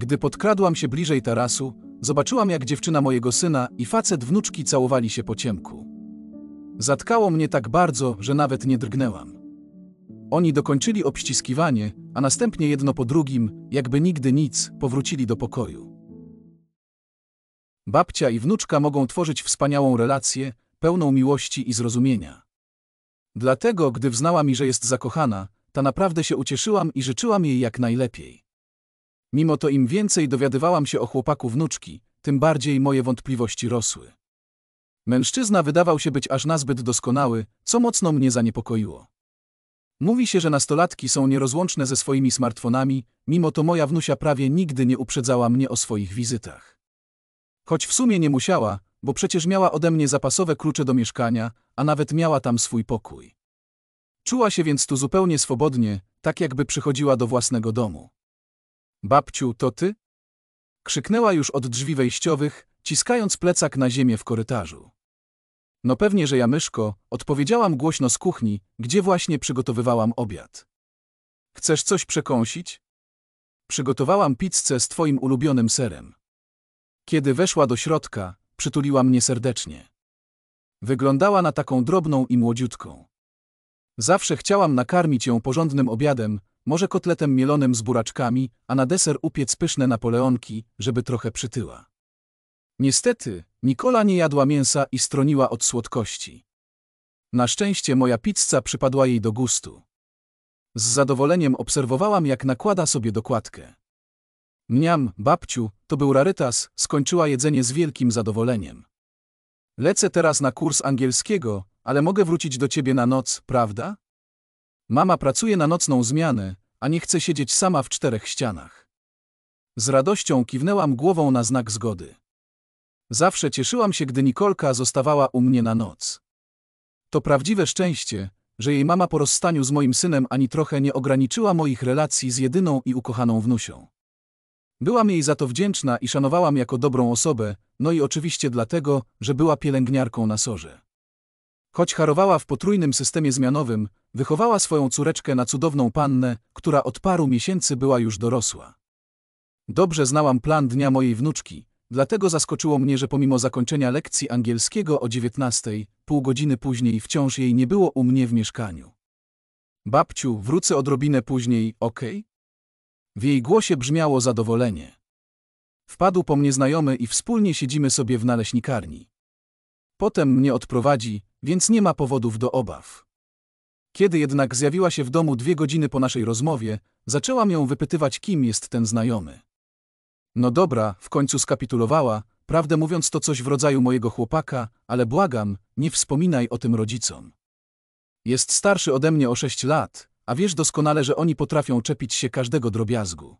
Gdy podkradłam się bliżej tarasu, zobaczyłam jak dziewczyna mojego syna i facet wnuczki całowali się po ciemku. Zatkało mnie tak bardzo, że nawet nie drgnęłam. Oni dokończyli obściskiwanie, a następnie jedno po drugim, jakby nigdy nic, powrócili do pokoju. Babcia i wnuczka mogą tworzyć wspaniałą relację, pełną miłości i zrozumienia. Dlatego, gdy wznała mi, że jest zakochana, ta naprawdę się ucieszyłam i życzyłam jej jak najlepiej. Mimo to im więcej dowiadywałam się o chłopaku wnuczki, tym bardziej moje wątpliwości rosły. Mężczyzna wydawał się być aż nazbyt doskonały, co mocno mnie zaniepokoiło. Mówi się, że nastolatki są nierozłączne ze swoimi smartfonami, mimo to moja wnusia prawie nigdy nie uprzedzała mnie o swoich wizytach. Choć w sumie nie musiała, bo przecież miała ode mnie zapasowe klucze do mieszkania, a nawet miała tam swój pokój. Czuła się więc tu zupełnie swobodnie, tak jakby przychodziła do własnego domu. Babciu, to ty? Krzyknęła już od drzwi wejściowych, ciskając plecak na ziemię w korytarzu. No pewnie, że ja myszko, odpowiedziałam głośno z kuchni, gdzie właśnie przygotowywałam obiad. Chcesz coś przekąsić? Przygotowałam pizzę z twoim ulubionym serem. Kiedy weszła do środka, przytuliła mnie serdecznie. Wyglądała na taką drobną i młodziutką. Zawsze chciałam nakarmić ją porządnym obiadem, może kotletem mielonym z buraczkami, a na deser upiec pyszne napoleonki, żeby trochę przytyła. Niestety, Nikola nie jadła mięsa i stroniła od słodkości. Na szczęście moja pizza przypadła jej do gustu. Z zadowoleniem obserwowałam, jak nakłada sobie dokładkę. Mniam, babciu, to był rarytas, skończyła jedzenie z wielkim zadowoleniem. Lecę teraz na kurs angielskiego, ale mogę wrócić do ciebie na noc, prawda? Mama pracuje na nocną zmianę, a nie chce siedzieć sama w czterech ścianach. Z radością kiwnęłam głową na znak zgody. Zawsze cieszyłam się, gdy Nikolka zostawała u mnie na noc. To prawdziwe szczęście, że jej mama po rozstaniu z moim synem ani trochę nie ograniczyła moich relacji z jedyną i ukochaną wnusią. Byłam jej za to wdzięczna i szanowałam jako dobrą osobę, no i oczywiście dlatego, że była pielęgniarką na sorze. Choć harowała w potrójnym systemie zmianowym, wychowała swoją córeczkę na cudowną pannę, która od paru miesięcy była już dorosła. Dobrze znałam plan dnia mojej wnuczki, dlatego zaskoczyło mnie, że pomimo zakończenia lekcji angielskiego o 19, pół godziny później wciąż jej nie było u mnie w mieszkaniu. Babciu, wrócę odrobinę później, ok? W jej głosie brzmiało zadowolenie. Wpadł po mnie znajomy i wspólnie siedzimy sobie w naleśnikarni. Potem mnie odprowadzi, więc nie ma powodów do obaw. Kiedy jednak zjawiła się w domu dwie godziny po naszej rozmowie, zaczęłam ją wypytywać, kim jest ten znajomy. No dobra, w końcu skapitulowała, prawdę mówiąc to coś w rodzaju mojego chłopaka, ale błagam, nie wspominaj o tym rodzicom. Jest starszy ode mnie o sześć lat, a wiesz doskonale, że oni potrafią czepić się każdego drobiazgu.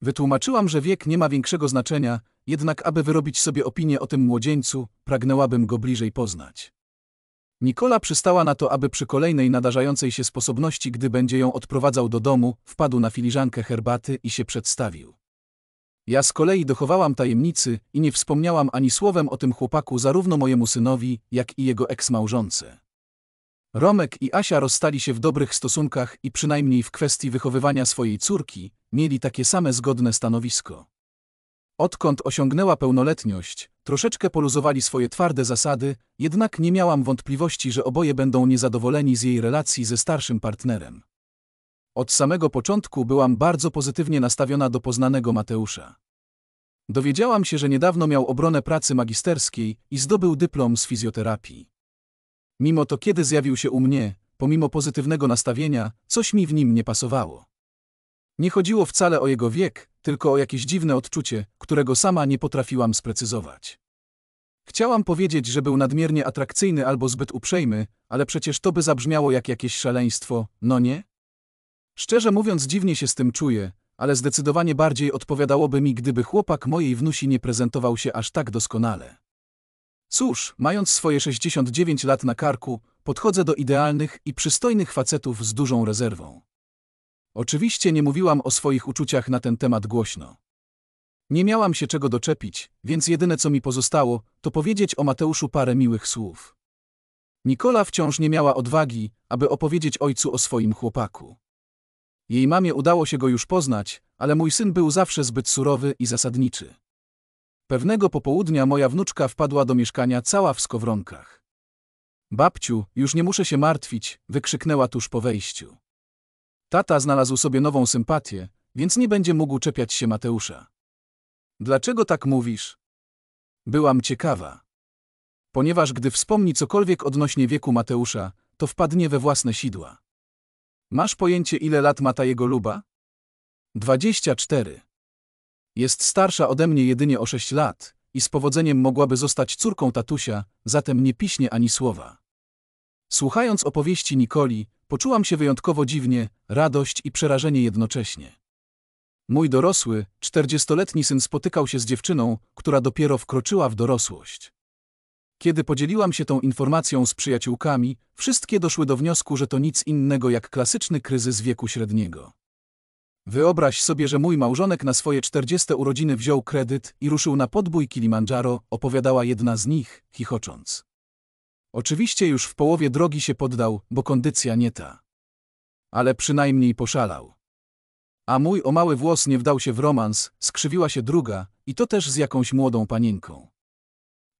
Wytłumaczyłam, że wiek nie ma większego znaczenia, jednak aby wyrobić sobie opinię o tym młodzieńcu, pragnęłabym go bliżej poznać. Nikola przystała na to, aby przy kolejnej nadarzającej się sposobności, gdy będzie ją odprowadzał do domu, wpadł na filiżankę herbaty i się przedstawił. Ja z kolei dochowałam tajemnicy i nie wspomniałam ani słowem o tym chłopaku zarówno mojemu synowi, jak i jego eksmałżonce. Romek i Asia rozstali się w dobrych stosunkach i przynajmniej w kwestii wychowywania swojej córki mieli takie same zgodne stanowisko. Odkąd osiągnęła pełnoletność, Troszeczkę poluzowali swoje twarde zasady, jednak nie miałam wątpliwości, że oboje będą niezadowoleni z jej relacji ze starszym partnerem. Od samego początku byłam bardzo pozytywnie nastawiona do poznanego Mateusza. Dowiedziałam się, że niedawno miał obronę pracy magisterskiej i zdobył dyplom z fizjoterapii. Mimo to, kiedy zjawił się u mnie, pomimo pozytywnego nastawienia, coś mi w nim nie pasowało. Nie chodziło wcale o jego wiek, tylko o jakieś dziwne odczucie, którego sama nie potrafiłam sprecyzować. Chciałam powiedzieć, że był nadmiernie atrakcyjny albo zbyt uprzejmy, ale przecież to by zabrzmiało jak jakieś szaleństwo, no nie? Szczerze mówiąc, dziwnie się z tym czuję, ale zdecydowanie bardziej odpowiadałoby mi, gdyby chłopak mojej wnusi nie prezentował się aż tak doskonale. Cóż, mając swoje 69 lat na karku, podchodzę do idealnych i przystojnych facetów z dużą rezerwą. Oczywiście nie mówiłam o swoich uczuciach na ten temat głośno. Nie miałam się czego doczepić, więc jedyne co mi pozostało, to powiedzieć o Mateuszu parę miłych słów. Nikola wciąż nie miała odwagi, aby opowiedzieć ojcu o swoim chłopaku. Jej mamie udało się go już poznać, ale mój syn był zawsze zbyt surowy i zasadniczy. Pewnego popołudnia moja wnuczka wpadła do mieszkania cała w skowronkach. Babciu, już nie muszę się martwić, wykrzyknęła tuż po wejściu. Tata znalazł sobie nową sympatię, więc nie będzie mógł czepiać się Mateusza. Dlaczego tak mówisz? Byłam ciekawa. Ponieważ gdy wspomni cokolwiek odnośnie wieku Mateusza, to wpadnie we własne sidła. Masz pojęcie, ile lat ma ta jego luba? 24. Jest starsza ode mnie jedynie o 6 lat i z powodzeniem mogłaby zostać córką tatusia, zatem nie piśnie ani słowa. Słuchając opowieści Nikoli, Poczułam się wyjątkowo dziwnie, radość i przerażenie jednocześnie. Mój dorosły, czterdziestoletni syn spotykał się z dziewczyną, która dopiero wkroczyła w dorosłość. Kiedy podzieliłam się tą informacją z przyjaciółkami, wszystkie doszły do wniosku, że to nic innego jak klasyczny kryzys wieku średniego. Wyobraź sobie, że mój małżonek na swoje czterdzieste urodziny wziął kredyt i ruszył na podbój Kilimandżaro, opowiadała jedna z nich, chichocząc. Oczywiście już w połowie drogi się poddał, bo kondycja nie ta. Ale przynajmniej poszalał. A mój o mały włos nie wdał się w romans, skrzywiła się druga, i to też z jakąś młodą panienką.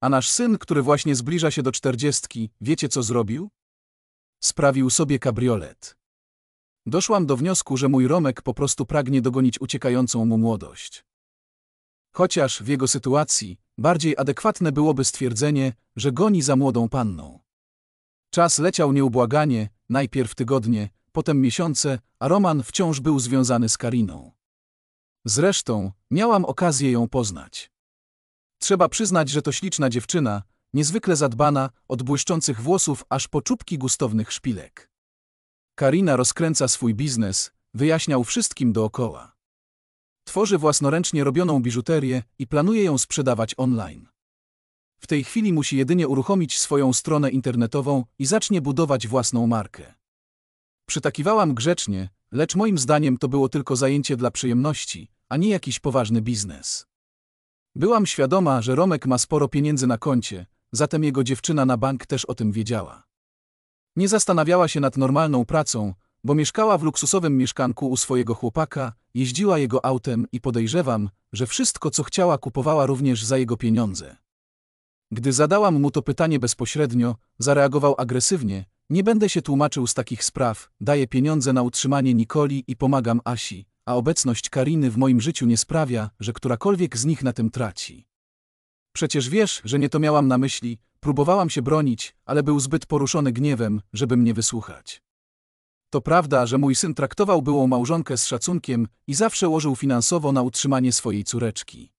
A nasz syn, który właśnie zbliża się do czterdziestki, wiecie co zrobił? Sprawił sobie kabriolet. Doszłam do wniosku, że mój Romek po prostu pragnie dogonić uciekającą mu młodość. Chociaż w jego sytuacji Bardziej adekwatne byłoby stwierdzenie, że goni za młodą panną. Czas leciał nieubłaganie, najpierw tygodnie, potem miesiące, a Roman wciąż był związany z Kariną. Zresztą, miałam okazję ją poznać. Trzeba przyznać, że to śliczna dziewczyna, niezwykle zadbana, od błyszczących włosów aż po czubki gustownych szpilek. Karina rozkręca swój biznes, wyjaśniał wszystkim dookoła. Tworzy własnoręcznie robioną biżuterię i planuje ją sprzedawać online. W tej chwili musi jedynie uruchomić swoją stronę internetową i zacznie budować własną markę. Przytakiwałam grzecznie, lecz moim zdaniem to było tylko zajęcie dla przyjemności, a nie jakiś poważny biznes. Byłam świadoma, że Romek ma sporo pieniędzy na koncie, zatem jego dziewczyna na bank też o tym wiedziała. Nie zastanawiała się nad normalną pracą, bo mieszkała w luksusowym mieszkanku u swojego chłopaka, jeździła jego autem i podejrzewam, że wszystko co chciała kupowała również za jego pieniądze. Gdy zadałam mu to pytanie bezpośrednio, zareagował agresywnie, nie będę się tłumaczył z takich spraw, daję pieniądze na utrzymanie Nikoli i pomagam Asi, a obecność Kariny w moim życiu nie sprawia, że którakolwiek z nich na tym traci. Przecież wiesz, że nie to miałam na myśli, próbowałam się bronić, ale był zbyt poruszony gniewem, żeby mnie wysłuchać. To prawda, że mój syn traktował byłą małżonkę z szacunkiem i zawsze łożył finansowo na utrzymanie swojej córeczki.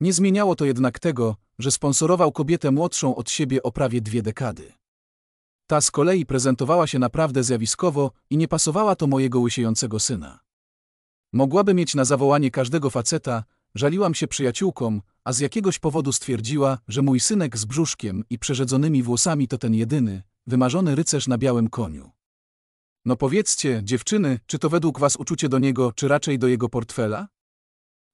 Nie zmieniało to jednak tego, że sponsorował kobietę młodszą od siebie o prawie dwie dekady. Ta z kolei prezentowała się naprawdę zjawiskowo i nie pasowała to mojego łysiejącego syna. Mogłaby mieć na zawołanie każdego faceta, żaliłam się przyjaciółkom, a z jakiegoś powodu stwierdziła, że mój synek z brzuszkiem i przerzedzonymi włosami to ten jedyny, wymarzony rycerz na białym koniu. No powiedzcie, dziewczyny, czy to według was uczucie do niego, czy raczej do jego portfela?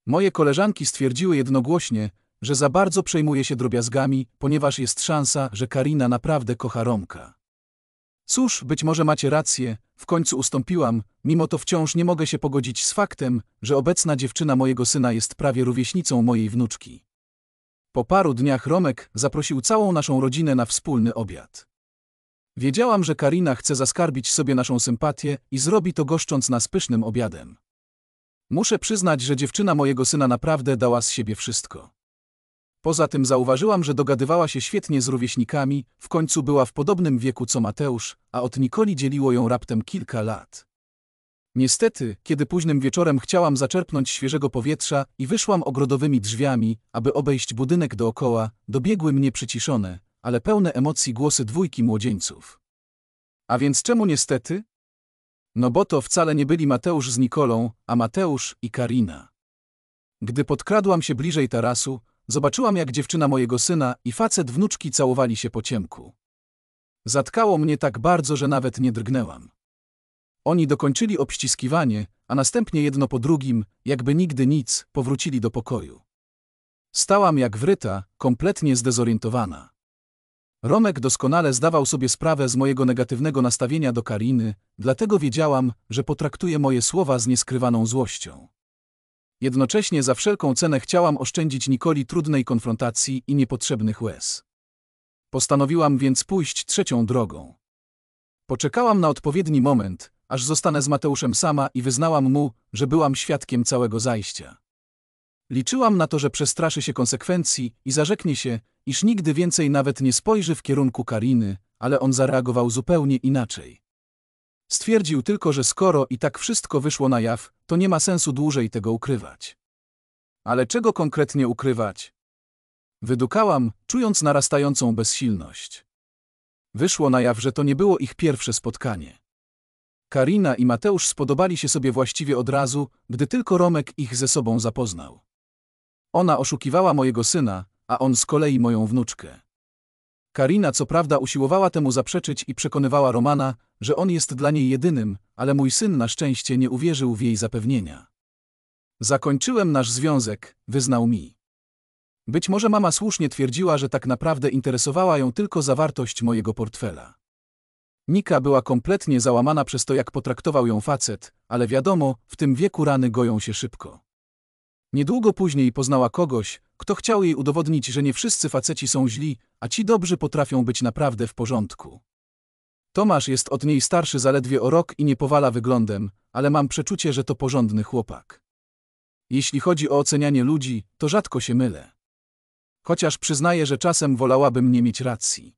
Moje koleżanki stwierdziły jednogłośnie, że za bardzo przejmuje się drobiazgami, ponieważ jest szansa, że Karina naprawdę kocha Romka. Cóż, być może macie rację, w końcu ustąpiłam, mimo to wciąż nie mogę się pogodzić z faktem, że obecna dziewczyna mojego syna jest prawie rówieśnicą mojej wnuczki. Po paru dniach Romek zaprosił całą naszą rodzinę na wspólny obiad. Wiedziałam, że Karina chce zaskarbić sobie naszą sympatię i zrobi to goszcząc nas pysznym obiadem. Muszę przyznać, że dziewczyna mojego syna naprawdę dała z siebie wszystko. Poza tym zauważyłam, że dogadywała się świetnie z rówieśnikami, w końcu była w podobnym wieku co Mateusz, a od Nikoli dzieliło ją raptem kilka lat. Niestety, kiedy późnym wieczorem chciałam zaczerpnąć świeżego powietrza i wyszłam ogrodowymi drzwiami, aby obejść budynek dookoła, dobiegły mnie przyciszone, ale pełne emocji głosy dwójki młodzieńców. A więc czemu niestety? No bo to wcale nie byli Mateusz z Nikolą, a Mateusz i Karina. Gdy podkradłam się bliżej tarasu, zobaczyłam jak dziewczyna mojego syna i facet wnuczki całowali się po ciemku. Zatkało mnie tak bardzo, że nawet nie drgnęłam. Oni dokończyli obściskiwanie, a następnie jedno po drugim, jakby nigdy nic, powrócili do pokoju. Stałam jak wryta, kompletnie zdezorientowana. Romek doskonale zdawał sobie sprawę z mojego negatywnego nastawienia do Kariny, dlatego wiedziałam, że potraktuje moje słowa z nieskrywaną złością. Jednocześnie za wszelką cenę chciałam oszczędzić Nikoli trudnej konfrontacji i niepotrzebnych łez. Postanowiłam więc pójść trzecią drogą. Poczekałam na odpowiedni moment, aż zostanę z Mateuszem sama i wyznałam mu, że byłam świadkiem całego zajścia. Liczyłam na to, że przestraszy się konsekwencji i zarzeknie się, iż nigdy więcej nawet nie spojrzy w kierunku Kariny, ale on zareagował zupełnie inaczej. Stwierdził tylko, że skoro i tak wszystko wyszło na jaw, to nie ma sensu dłużej tego ukrywać. Ale czego konkretnie ukrywać? Wydukałam, czując narastającą bezsilność. Wyszło na jaw, że to nie było ich pierwsze spotkanie. Karina i Mateusz spodobali się sobie właściwie od razu, gdy tylko Romek ich ze sobą zapoznał. Ona oszukiwała mojego syna, a on z kolei moją wnuczkę. Karina co prawda usiłowała temu zaprzeczyć i przekonywała Romana, że on jest dla niej jedynym, ale mój syn na szczęście nie uwierzył w jej zapewnienia. Zakończyłem nasz związek, wyznał mi. Być może mama słusznie twierdziła, że tak naprawdę interesowała ją tylko zawartość mojego portfela. Nika była kompletnie załamana przez to, jak potraktował ją facet, ale wiadomo, w tym wieku rany goją się szybko. Niedługo później poznała kogoś, kto chciał jej udowodnić, że nie wszyscy faceci są źli, a ci dobrzy potrafią być naprawdę w porządku. Tomasz jest od niej starszy zaledwie o rok i nie powala wyglądem, ale mam przeczucie, że to porządny chłopak. Jeśli chodzi o ocenianie ludzi, to rzadko się mylę. Chociaż przyznaję, że czasem wolałabym nie mieć racji.